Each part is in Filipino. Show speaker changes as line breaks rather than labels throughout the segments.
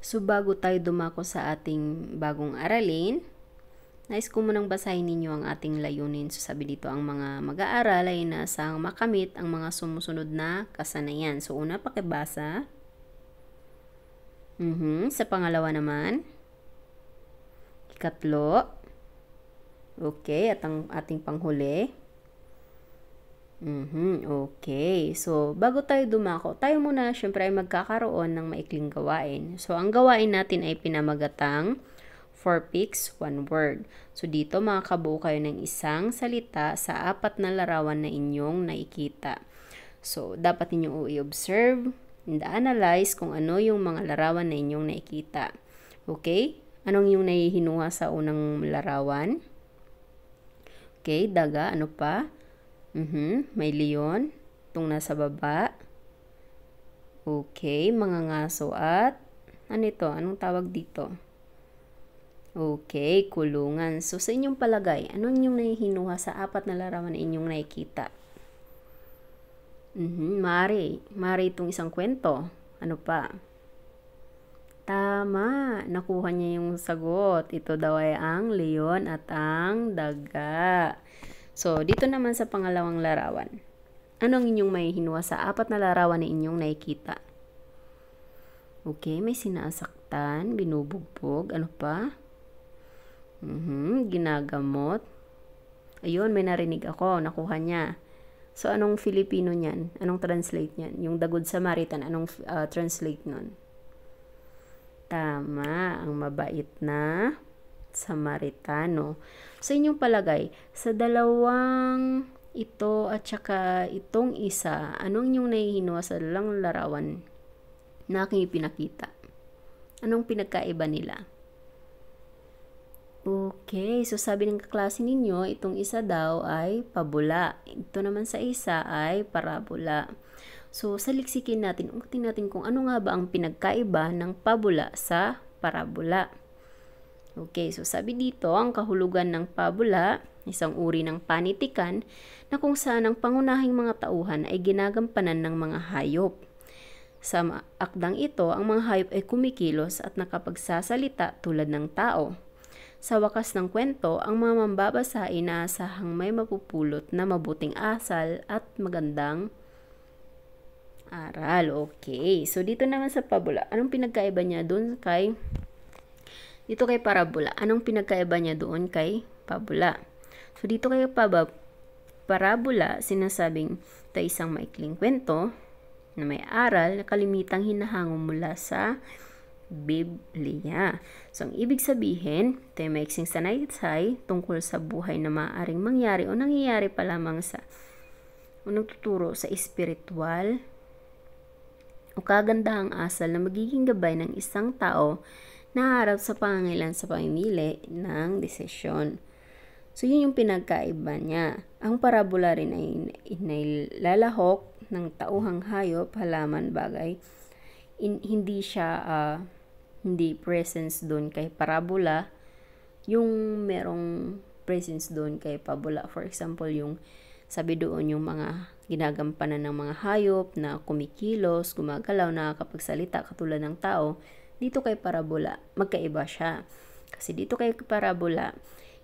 So, bago tayo dumako sa ating bagong aralin, nais ko munang basahin ninyo ang ating layunin. So, sabi dito, ang mga mag-aaral ay nasa makamit ang mga sumusunod na kasanayan. So, una, pakibasa. Mm-hmm. Sa pangalawa naman, ikatlo, okay, at ang ating panghuli, Mm-hmm, okay. So, bago tayo dumako, tayo muna syempre ay magkakaroon ng maikling gawain. So, ang gawain natin ay pinamagatang 4 picks, 1 word. So, dito makakabuo kayo ng isang salita sa apat na larawan na inyong nakikita. So, dapat ninyong i-observe and analyze kung ano yung mga larawan na inyong nakikita. Okay? Anong yung nahihinuha sa unang larawan? Okay, daga, ano pa? Mm-hmm. May leon. Itong nasa baba. Okay. Mga ngaso at ano ito? Anong tawag dito? Okay. Kulungan. So, sa inyong palagay, ano inyong nahihinuha sa apat na larawan na inyong nakikita? Mm-hmm. Mari. Mari itong isang kwento. Ano pa? Tama. Nakuha niya yung sagot. Ito daw ay ang leon at ang daga. So, dito naman sa pangalawang larawan. Ano ang inyong may hinuha sa apat na larawan na inyong nakikita? Okay, may sinasaktan, binubugbog, ano pa? Mm-hmm, ginagamot. Ayun, may narinig ako, nakuha niya. So, anong Filipino niyan? Anong translate niyan? Yung The Good Samaritan, anong uh, translate nun? Tama, ang mabait na Samaritano. Sa inyong palagay, sa dalawang ito at saka itong isa, anong inyong nahihinuha sa dalawang larawan na aking ipinakita? Anong pinagkaiba nila? Okay, so sabi ng kaklase ninyo, itong isa daw ay pabula. Ito naman sa isa ay parabola. So, saliksikin natin, ungkatin natin kung ano nga ba ang pinagkaiba ng pabula sa parabola. Okay, so sabi dito, ang kahulugan ng pabula, isang uri ng panitikan, na kung saan ang pangunahing mga tauhan ay ginagampanan ng mga hayop. Sa akdang ito, ang mga hayop ay kumikilos at nakapagsasalita tulad ng tao. Sa wakas ng kwento, ang mga mambabasa ay inaasahang may mapupulot na mabuting asal at magandang aral. Okay, so dito naman sa pabula, anong pinagkaiba niya dun kay dito kay parabola, anong pinagkaiba niya doon kay pabula? So, dito kay pabab parabola, sinasabing ito isang maikling kwento na may aral na kalimitang hinahango mula sa Biblia. So, ang ibig sabihin, ito ay maiksing sanay-tay tungkol sa buhay na maaaring mangyari o nangyayari pa lamang sa o nagtuturo sa espiritual o kagandahang asal na magiging gabay ng isang tao na naharap sa pangangailan sa pamimili ng desisyon. So, yun yung pinagkaiba niya. Ang parabola rin ay inailalahok ng tauhang hayop, halaman, bagay. In, hindi siya, uh, hindi presence doon kay parabola. Yung merong presence doon kay pabula. For example, yung sabi doon yung mga ginagampanan ng mga hayop na kumikilos, gumagalaw, nakakapagsalita katulad ng tao dito kay parabola, magkaiba siya. Kasi dito kay parabola,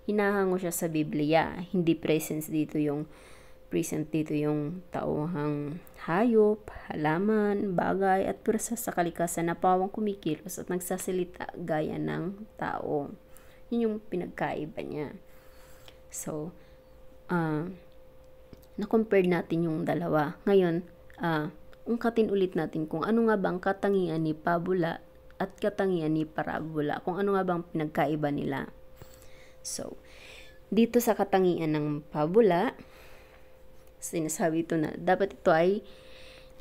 hinahango siya sa Biblia. Hindi presence dito yung present dito yung tauhang hayop, halaman, bagay at pursa sa kalikasan na pawang kumikilos at nagsasalita gaya ng tao. Yun yung pinagkaiba niya. So, uh, na-compare natin yung dalawa. Ngayon, uh, ungkatin ulit natin kung ano nga ba ang katangian ni Pabula at katangian ni parabola. Kung ano nga bang pinagkaiba nila. So, dito sa katangian ng pabula, sinasabi ito na dapat ito ay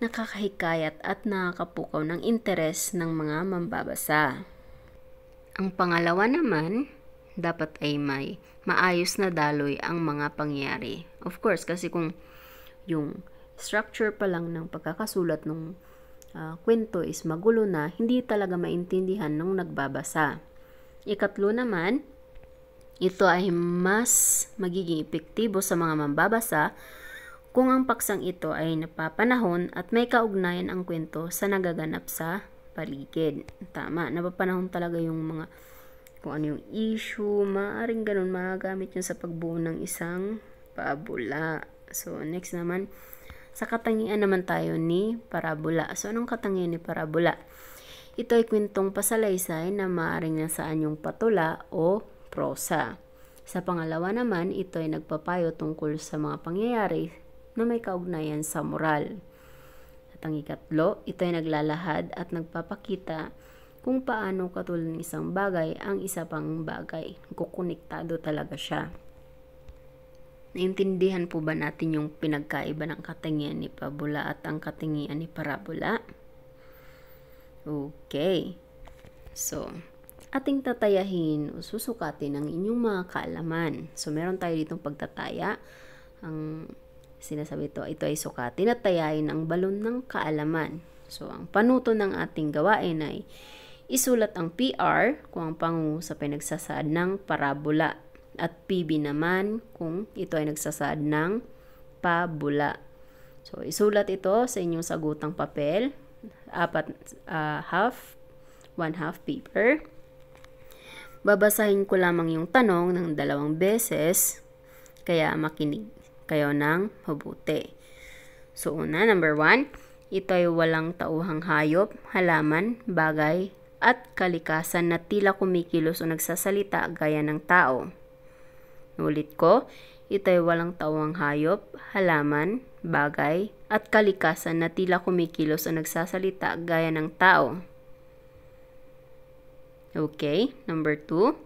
nakakahikayat at nakakapukaw ng interes ng mga mambabasa. Ang pangalawa naman, dapat ay may maayos na daloy ang mga pangyayari. Of course, kasi kung yung structure pa lang ng pagkakasulat ng uh, kwento is magulo na, hindi talaga maintindihan ng nagbabasa. Ikatlo naman, ito ay mas magiging epektibo sa mga mambabasa kung ang paksang ito ay napapanahon at may kaugnayan ang kwento sa nagaganap sa paligid. Tama, napapanahon talaga yung mga kung ano yung issue, maaaring ganun magagamit yun sa pagbuo ng isang pabula. So, next naman, sa katangian naman tayo ni parabola. So, anong katangian ni parabola? Ito ay kwentong pasalaysay na maaaring nasaan yung patula o prosa. Sa pangalawa naman, ito ay nagpapayo tungkol sa mga pangyayari na may kaugnayan sa moral. At ang ikatlo, ito ay naglalahad at nagpapakita kung paano katulad ng isang bagay ang isa pang bagay. Kukonektado talaga siya. Naintindihan po ba natin yung pinagkaiba ng katangian ni pabula at ang katangian ni parabola? Okay. So, ating tatayahin o susukatin ang inyong mga kaalaman. So, meron tayo ditong pagtataya. Ang sinasabi ito, ito ay sukatin at tayain ang balon ng kaalaman. So, ang panuto ng ating gawain ay isulat ang PR kung ang pangungusap ay pinagsasaad ng parabola at PB naman kung ito ay nagsasaad ng pabula. So, isulat ito sa inyong sagutang papel. Apat, uh, half, one half paper. Babasahin ko lamang yung tanong ng dalawang beses. Kaya makinig kayo ng mabuti. So, una, number one, ito ay walang tauhang hayop, halaman, bagay, at kalikasan na tila kumikilos o nagsasalita gaya ng tao. Ulit ko, ito walang tawang hayop, halaman, bagay, at kalikasan na tila kumikilos o nagsasalita gaya ng tao. Okay, number 2.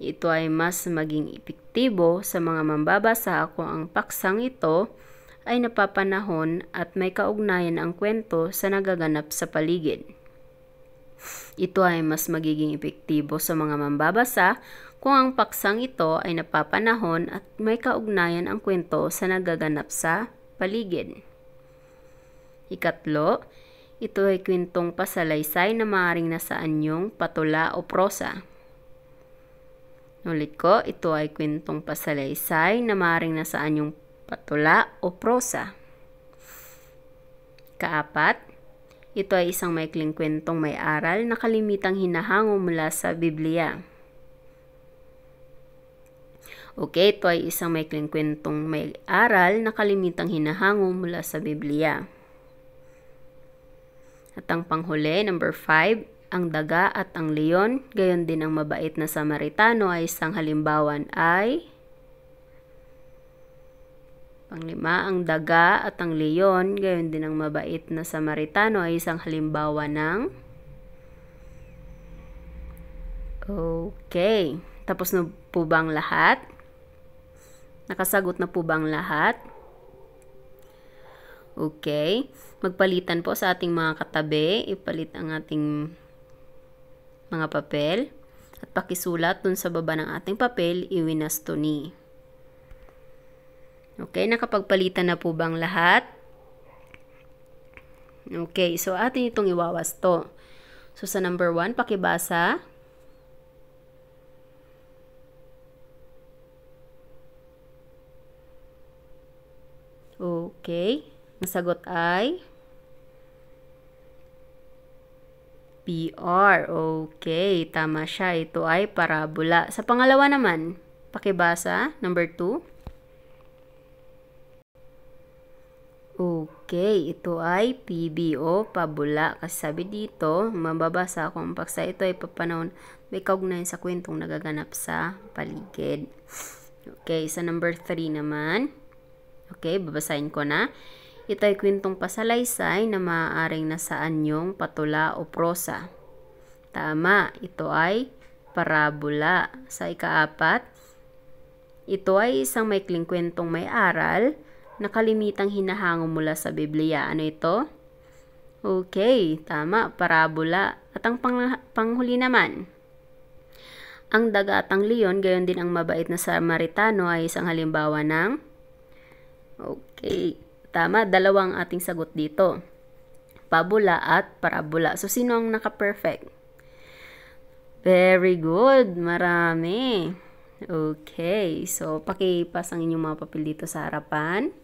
Ito ay mas maging epektibo sa mga mambabasa kung ang paksang ito ay napapanahon at may kaugnayan ang kwento sa nagaganap sa paligid. Ito ay mas magiging epektibo sa mga mambabasa kung ang paksang ito ay napapanahon at may kaugnayan ang kwento sa nagaganap sa paligid. Ikatlo, ito ay kwentong pasalaysay na maaaring nasa anyong patula o prosa. Ulit ko, ito ay kwentong pasalaysay na maaaring nasa anyong patula o prosa. Kaapat, ito ay isang maikling kwentong may aral na kalimitang hinahango mula sa Biblia. Okay, ito ay isang maikling kwentong may aral na kalimitang hinahango mula sa Biblia. At ang panghuli, number 5, ang daga at ang leon, gayon din ang mabait na Samaritano ay isang halimbawan ay Panglima, ang daga at ang leon, gayon din ang mabait na Samaritano ay isang halimbawa ng Okay. Tapos na po bang lahat? Nakasagot na po bang lahat? Okay. Magpalitan po sa ating mga katabi. Ipalit ang ating mga papel. At pakisulat dun sa baba ng ating papel, iwinas to ni. Okay, nakapagpalitan na po bang lahat? Okay, so atin itong iwawas to. So sa number 1, pakibasa. Okay. Ang sagot ay PR. Okay. Tama siya. Ito ay parabola. Sa pangalawa naman, pakibasa. Number 2. Okay, ito ay PB pabula. Kasi sabi dito, mababasa ang paksa ito ay papanoon. may kaugnayan sa kwentong nagaganap sa paligid. Okay, sa number 3 naman. Okay, babasahin ko na. Ito ay kwentong pasalaysay na maaaring nasaan yung patula o prosa. Tama, ito ay parabola. Sa ikaapat, ito ay isang maikling kwentong may aral na kalimitang hinahango mula sa Biblia. Ano ito? Okay, tama, parabola. At ang pang panghuli naman, ang daga ang leon, gayon din ang mabait na Samaritano ay isang halimbawa ng Okay. Tama, dalawang ating sagot dito. Pabula at parabola. So, sino ang naka-perfect? Very good. Marami. Okay. So, pakipas ang inyong mga papel dito sa harapan.